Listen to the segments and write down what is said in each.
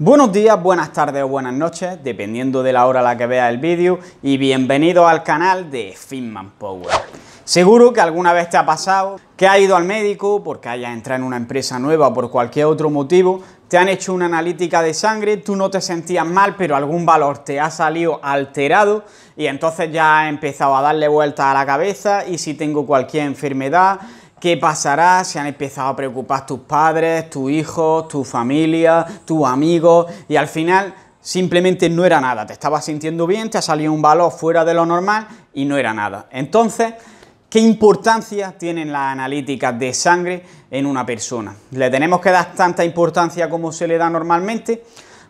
Buenos días, buenas tardes o buenas noches, dependiendo de la hora a la que vea el vídeo y bienvenido al canal de Finman Power. Seguro que alguna vez te ha pasado que ha ido al médico porque hayas entrado en una empresa nueva o por cualquier otro motivo, te han hecho una analítica de sangre, tú no te sentías mal pero algún valor te ha salido alterado y entonces ya has empezado a darle vueltas a la cabeza y si tengo cualquier enfermedad ¿Qué pasará? Se han empezado a preocupar tus padres, tus hijos, tu familia, tus amigos y al final simplemente no era nada. Te estabas sintiendo bien, te ha salido un valor fuera de lo normal y no era nada. Entonces, ¿qué importancia tienen las analíticas de sangre en una persona? ¿Le tenemos que dar tanta importancia como se le da normalmente?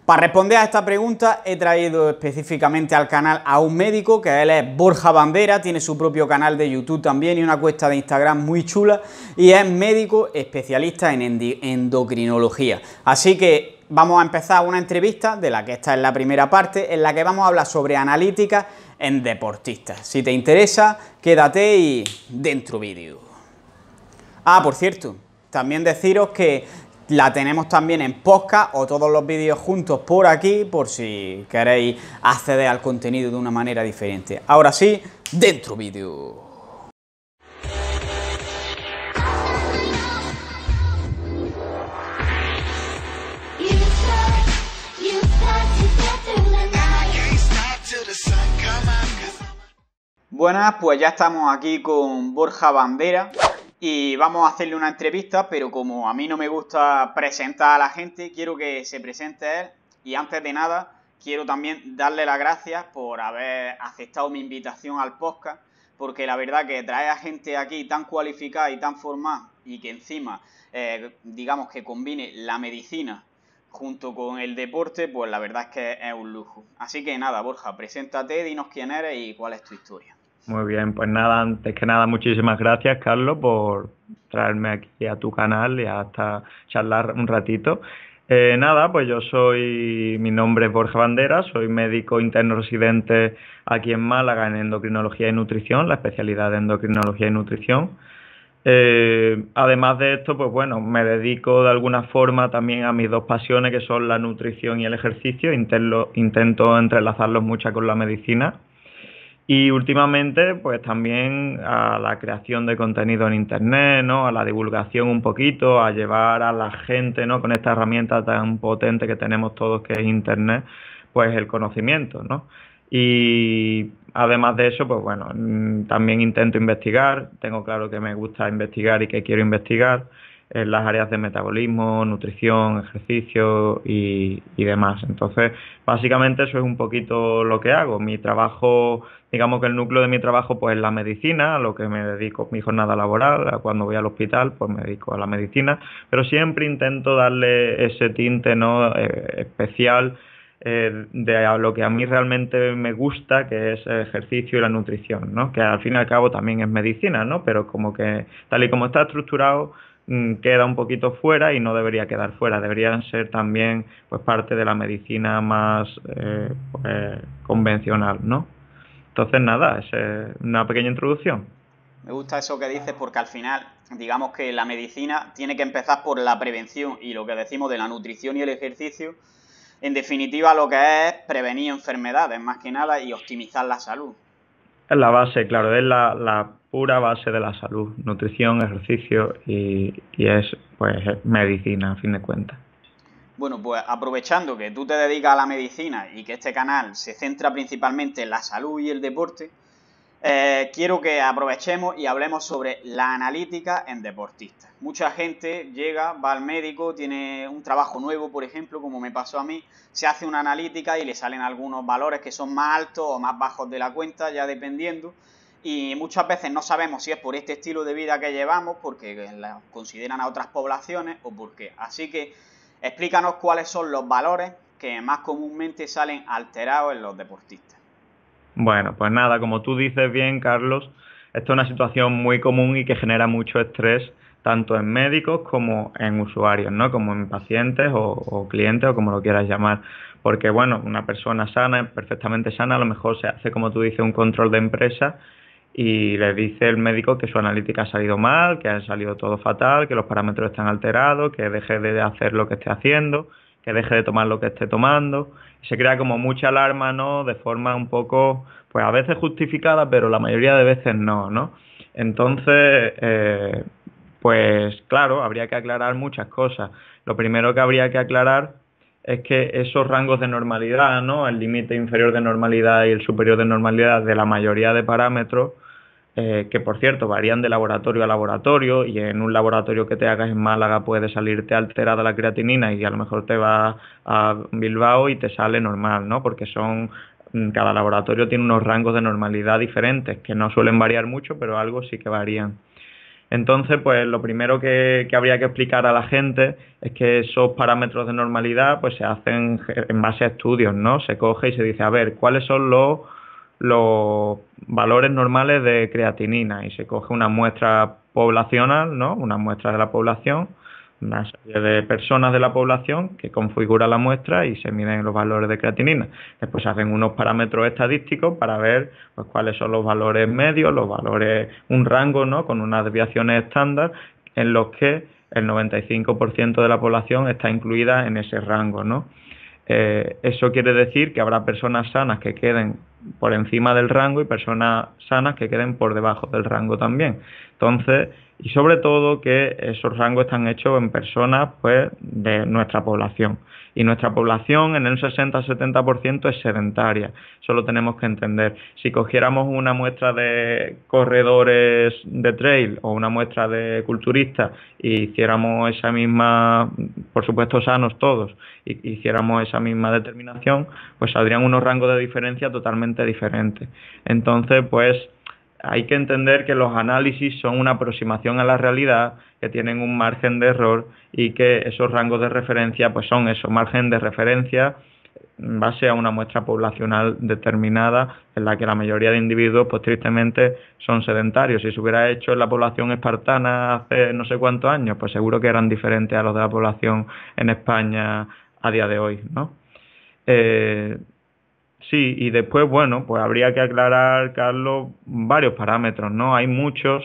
Para responder a esta pregunta he traído específicamente al canal a un médico, que él es Borja Bandera, tiene su propio canal de YouTube también y una cuesta de Instagram muy chula, y es médico especialista en endocrinología. Así que vamos a empezar una entrevista, de la que esta es la primera parte, en la que vamos a hablar sobre analítica en deportistas. Si te interesa, quédate y dentro vídeo. Ah, por cierto, también deciros que la tenemos también en podcast o todos los vídeos juntos por aquí por si queréis acceder al contenido de una manera diferente. Ahora sí, dentro vídeo. Buenas, pues ya estamos aquí con Borja Bandera, y vamos a hacerle una entrevista, pero como a mí no me gusta presentar a la gente, quiero que se presente él y antes de nada quiero también darle las gracias por haber aceptado mi invitación al podcast, porque la verdad que traer a gente aquí tan cualificada y tan formada y que encima eh, digamos que combine la medicina junto con el deporte, pues la verdad es que es un lujo. Así que nada, Borja, preséntate, dinos quién eres y cuál es tu historia. Muy bien, pues nada, antes que nada, muchísimas gracias, Carlos, por traerme aquí a tu canal y hasta charlar un ratito. Eh, nada, pues yo soy, mi nombre es Borja Bandera, soy médico interno residente aquí en Málaga en endocrinología y nutrición, la especialidad de endocrinología y nutrición. Eh, además de esto, pues bueno, me dedico de alguna forma también a mis dos pasiones que son la nutrición y el ejercicio, intento entrelazarlos mucho con la medicina. Y últimamente, pues también a la creación de contenido en Internet, ¿no? A la divulgación un poquito, a llevar a la gente, ¿no? Con esta herramienta tan potente que tenemos todos que es Internet, pues el conocimiento, ¿no? Y además de eso, pues bueno, mm, también intento investigar, tengo claro que me gusta investigar y que quiero investigar en las áreas de metabolismo, nutrición, ejercicio y, demás. Entonces, básicamente eso es un poquito lo que hago. Mi trabajo, digamos que el núcleo de mi trabajo pues es la medicina, a lo que me dedico mi jornada laboral, cuando voy al hospital pues me dedico a la medicina, pero siempre intento darle ese tinte ¿no? Eh, especial eh, de lo que a mí realmente me gusta, que es el ejercicio y la nutrición, ¿no? que al fin y al cabo también es medicina, ¿no? pero como que tal y como está estructurado mm, queda un poquito fuera y no debería quedar fuera, deberían ser también pues parte de la medicina más eh, pues, convencional, ¿no? Entonces nada, es eh, una pequeña introducción. Me gusta eso que dices porque al final, digamos que la medicina tiene que empezar por la prevención y lo que decimos de la nutrición y el ejercicio en definitiva, lo que es prevenir enfermedades, más que nada, y optimizar la salud. Es la base, claro, es la, pura base de la salud, nutrición, ejercicio y, y es pues medicina, a fin de cuentas. Bueno, pues aprovechando que tú te dedicas a la medicina y que este canal se centra principalmente en la salud y el deporte, eh, quiero que aprovechemos y hablemos sobre la analítica en deportistas. Mucha gente llega, va al médico, tiene un trabajo nuevo, por ejemplo, como me pasó a mí, se hace una analítica y le salen algunos valores que son más altos o más bajos de la cuenta, ya dependiendo. Y muchas veces no sabemos si es por este estilo de vida que llevamos, porque la consideran a otras poblaciones o por qué. Así que explícanos cuáles son los valores que más comúnmente salen alterados en los deportistas. Bueno, pues nada, como tú dices bien, Carlos, esta es una situación muy común y que genera mucho estrés tanto en médicos como en usuarios, ¿no? Como en pacientes o, o, clientes o como lo quieras llamar. Porque, bueno, una persona sana, perfectamente sana, a lo mejor se hace, como tú dices, un control de empresa y le dice el médico que su analítica ha salido mal, que ha salido todo fatal, que los parámetros están alterados, que deje de hacer lo que esté haciendo, que deje de tomar lo que esté tomando. Se crea como mucha alarma, ¿no? De forma un poco, pues a veces justificada, pero la mayoría de veces no, ¿no? Entonces, eh, pues claro, habría que aclarar muchas cosas. Lo primero que habría que aclarar es que esos rangos de normalidad, ¿no? El límite inferior de normalidad y el superior de normalidad de la mayoría de parámetros, eh, que por cierto varían de laboratorio a laboratorio y en un laboratorio que te hagas en Málaga puede salirte alterada la creatinina y a lo mejor te vas a Bilbao y te sale normal, ¿no? Porque son mm, cada laboratorio tiene unos rangos de normalidad diferentes que no suelen variar mucho, pero algo sí que varían. Entonces, pues lo primero que, que, habría que explicar a la gente es que esos parámetros de normalidad pues se hacen en base a estudios, ¿no? Se coge y se dice, a ver, ¿cuáles son los los valores normales de creatinina y se coge una muestra poblacional, ¿no? Una muestra de la población, una serie de personas de la población que configura la muestra y se miden los valores de creatinina. Después hacen unos parámetros estadísticos para ver pues, cuáles son los valores medios, los valores, un rango, ¿no? Con unas desviaciones estándar en los que el 95% de la población está incluida en ese rango, ¿no? Eh, eso quiere decir que habrá personas sanas que queden por encima del rango y personas sanas que queden por debajo del rango también. Entonces, y sobre todo que esos rangos están hechos en personas pues, de nuestra población. Y nuestra población en el 60-70% es sedentaria, eso tenemos que entender. Si cogiéramos una muestra de corredores de trail o una muestra de culturistas y hiciéramos esa misma, por supuesto sanos todos, y hiciéramos esa misma determinación, pues saldrían unos rangos de diferencia totalmente diferente. Entonces, pues hay que entender que los análisis son una aproximación a la realidad, que tienen un margen de error y que esos rangos de referencia pues son esos margen de referencia en base a una muestra poblacional determinada en la que la mayoría de individuos pues tristemente son sedentarios. Si se hubiera hecho en la población espartana hace no sé cuántos años, pues seguro que eran diferentes a los de la población en España a día de hoy, ¿no? Eh, Sí, y después, bueno, pues habría que aclarar, Carlos, varios parámetros, ¿no? Hay muchos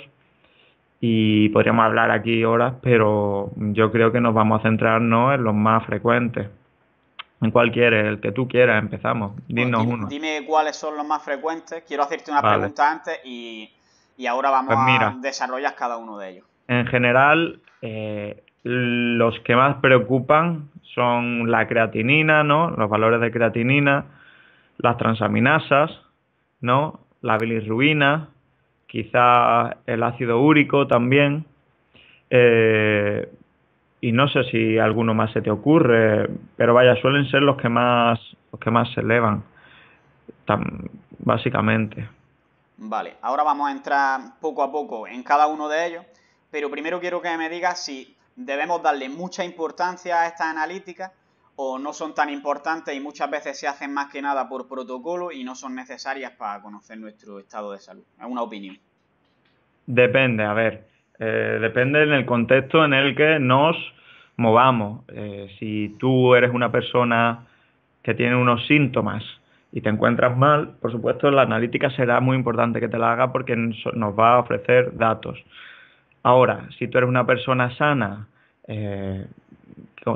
y podríamos hablar aquí horas, pero yo creo que nos vamos a centrar no en los más frecuentes. ¿En cuál El que tú quieras, empezamos. Dinos dime, uno. Dime cuáles son los más frecuentes. Quiero hacerte una pregunta antes y, ahora vamos pues a desarrollar cada uno de ellos. En general, eh, los que más preocupan son la creatinina, ¿no? Los valores de creatinina las transaminasas, ¿no? La bilirrubina, quizá el ácido úrico también. Eh, y no sé si alguno más se te ocurre, pero vaya, suelen ser los que más, los que más se elevan, básicamente. Vale, ahora vamos a entrar poco a poco en cada uno de ellos, pero primero quiero que me digas si debemos darle mucha importancia a esta analítica o no son tan importantes y muchas veces se hacen más que nada por protocolo y no son necesarias para conocer nuestro estado de salud. Es una opinión. Depende, a ver, eh, depende en el contexto en el que nos movamos. Eh, si tú eres una persona que tiene unos síntomas y te encuentras mal, por supuesto la analítica será muy importante que te la haga porque nos va a ofrecer datos. Ahora, si tú eres una persona sana, eh,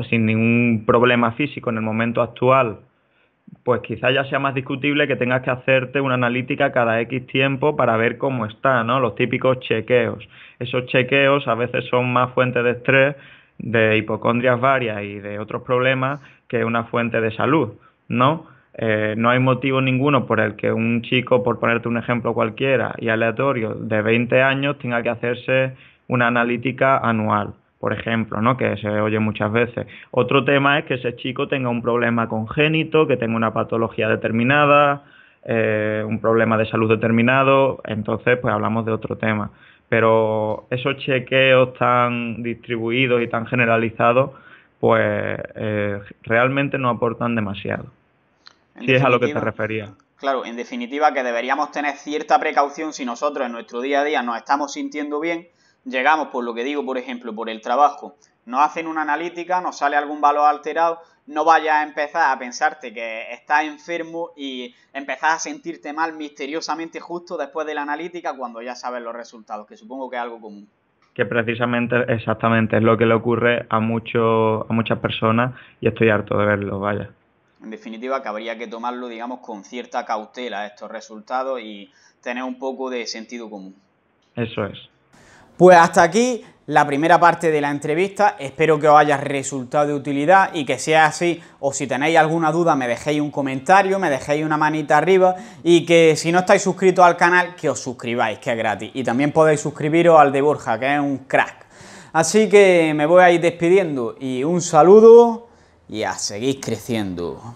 sin ningún problema físico en el momento actual, pues quizás ya sea más discutible que tengas que hacerte una analítica cada X tiempo para ver cómo está, ¿no? Los típicos chequeos. Esos chequeos a veces son más fuentes de estrés, de hipocondrias varias y de otros problemas que una fuente de salud, ¿no? Eh, no hay motivo ninguno por el que un chico, por ponerte un ejemplo cualquiera y aleatorio, de 20 años tenga que hacerse una analítica anual por ejemplo, ¿no? que se oye muchas veces. Otro tema es que ese chico tenga un problema congénito, que tenga una patología determinada, eh, un problema de salud determinado, entonces pues hablamos de otro tema. Pero esos chequeos tan distribuidos y tan generalizados, pues eh, realmente no aportan demasiado. Sí es a lo que te refería. Claro, en definitiva que deberíamos tener cierta precaución si nosotros en nuestro día a día nos estamos sintiendo bien llegamos, por lo que digo, por ejemplo, por el trabajo, nos hacen una analítica, nos sale algún valor alterado, no vayas a empezar a pensarte que estás enfermo y empezás a sentirte mal misteriosamente justo después de la analítica cuando ya sabes los resultados, que supongo que es algo común. Que precisamente, exactamente, es lo que le ocurre a, a muchas personas y estoy harto de verlo, vaya. En definitiva, que habría que tomarlo, digamos, con cierta cautela estos resultados y tener un poco de sentido común. Eso es. Pues hasta aquí la primera parte de la entrevista, espero que os haya resultado de utilidad y que sea así, o si tenéis alguna duda me dejéis un comentario, me dejéis una manita arriba y que si no estáis suscritos al canal, que os suscribáis, que es gratis. Y también podéis suscribiros al de Borja, que es un crack. Así que me voy a ir despidiendo y un saludo y a seguir creciendo.